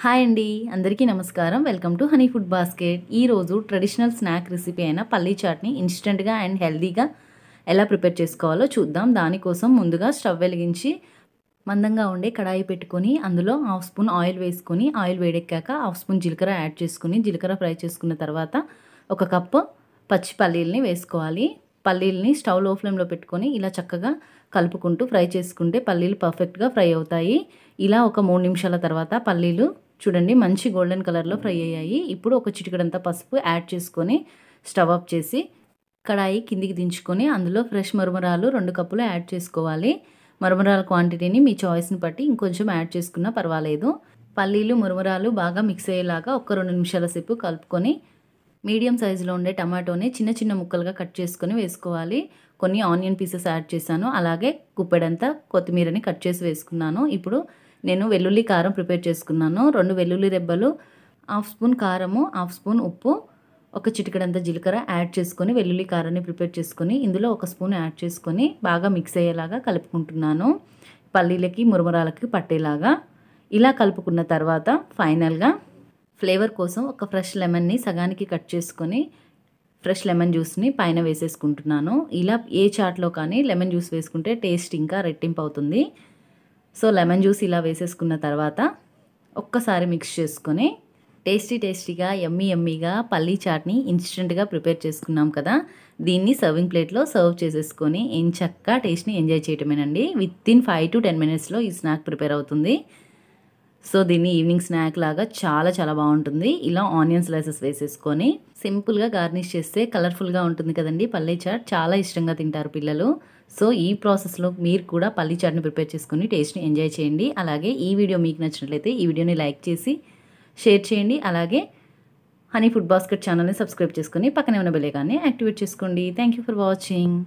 hi అండి అందరికీ నమస్కారం welcome to Honey Food Basket ఈరోజు ట్రెడిషనల్ స్నాక్ రెసిపీ అయిన పల్లీ చాట్ని ఇన్స్టెంట్గా అండ్ హెల్దీగా ఎలా ప్రిపేర్ చేసుకోవాలో చూద్దాం దానికోసం ముందుగా స్టవ్ వెలిగించి మందంగా ఉండే కడాయి పెట్టుకొని అందులో హాఫ్ స్పూన్ ఆయిల్ వేసుకొని ఆయిల్ వేడెక్కాక హాఫ్ స్పూన్ జీలకర్ర యాడ్ చేసుకుని జీలకర్ర ఫ్రై చేసుకున్న తర్వాత ఒక కప్పు పచ్చి పల్లీల్ని వేసుకోవాలి పల్లీల్ని స్టవ్ లో ఫ్లేమ్లో పెట్టుకొని ఇలా చక్కగా కలుపుకుంటూ ఫ్రై చేసుకుంటే పల్లీలు పర్ఫెక్ట్గా ఫ్రై అవుతాయి ఇలా ఒక మూడు నిమిషాల తర్వాత పల్లీలు చూడండి మంచి గోల్డెన్ కలర్లో ఫ్రై అయ్యాయి ఇప్పుడు ఒక చిటికడంతా పసుపు యాడ్ చేసుకొని స్టవ్ ఆఫ్ చేసి కడాయి కిందికి దించుకొని అందులో ఫ్రెష్ మరుమరాలు రెండు కప్పులు యాడ్ చేసుకోవాలి మరుమరాల క్వాంటిటీని మీ చాయిస్ని బట్టి ఇంకొంచెం యాడ్ చేసుకున్నా పర్వాలేదు పల్లీలు మురుమురాలు బాగా మిక్స్ అయ్యేలాగా ఒక రెండు నిమిషాల సేపు కలుపుకొని మీడియం సైజులో ఉండే టమాటోని చిన్న చిన్న ముక్కలుగా కట్ చేసుకొని వేసుకోవాలి కొన్ని ఆనియన్ పీసెస్ యాడ్ చేశాను అలాగే కుప్పెడంతా కొత్తిమీరని కట్ చేసి వేసుకున్నాను ఇప్పుడు నేను వెల్లుల్లి కారం ప్రిపేర్ చేసుకున్నాను రెండు వెల్లుల్లి రెబ్బలు హాఫ్ స్పూన్ కారము హాఫ్ స్పూన్ ఉప్పు ఒక చిటికడంత జీలకర్ర యాడ్ చేసుకొని వెల్లుల్లి కారాన్ని ప్రిపేర్ చేసుకొని ఇందులో ఒక స్పూన్ యాడ్ చేసుకొని బాగా మిక్స్ అయ్యేలాగా కలుపుకుంటున్నాను పల్లీలకి మురమరాలకి పట్టేలాగా ఇలా కలుపుకున్న తర్వాత ఫైనల్గా ఫ్లేవర్ కోసం ఒక ఫ్రెష్ లెమన్ని సగానికి కట్ చేసుకొని ఫ్రెష్ లెమన్ జ్యూస్ని పైన వేసేసుకుంటున్నాను ఇలా ఏ చాట్లో కానీ లెమన్ జ్యూస్ వేసుకుంటే టేస్ట్ ఇంకా రెట్టింపు అవుతుంది సో లెమన్ జ్యూస్ ఇలా వేసేసుకున్న తర్వాత ఒక్కసారి మిక్స్ చేసుకొని టేస్టీ టేస్టీగా ఎమ్మీ ఎమ్మీగా పల్లీ చాట్ని ఇన్స్టెంట్గా ప్రిపేర్ చేసుకున్నాం కదా దీన్ని సర్వింగ్ ప్లేట్లో సర్వ్ చేసేసుకొని ఎంచక్క టేస్ట్ని ఎంజాయ్ చేయటమేనండి within five to ten మినిట్స్లో ఈ స్నాక్ ప్రిపేర్ అవుతుంది సో దీన్ని ఈవినింగ్ స్నాక్ లాగా చాలా చాలా బాగుంటుంది ఇలా ఆనియన్ స్లైసెస్ వేసేసుకొని సింపుల్గా గార్నిష్ చేస్తే కలర్ఫుల్గా ఉంటుంది కదండి పల్లీ చాట్ చాలా ఇష్టంగా తింటారు పిల్లలు సో ఈ ప్రాసెస్లో మీరు కూడా పల్లీ చాట్ని ప్రిపేర్ చేసుకుని టేస్ట్ని ఎంజాయ్ చేయండి అలాగే ఈ వీడియో మీకు నచ్చినట్లయితే ఈ వీడియోని లైక్ చేసి షేర్ చేయండి అలాగే హనీ ఫుడ్ బాస్కెట్ ఛానల్ని సబ్స్క్రైబ్ చేసుకుని పక్కనే ఉన్న బెలేగాన్ని యాక్టివేట్ చేసుకోండి థ్యాంక్ యూ ఫర్ వాచింగ్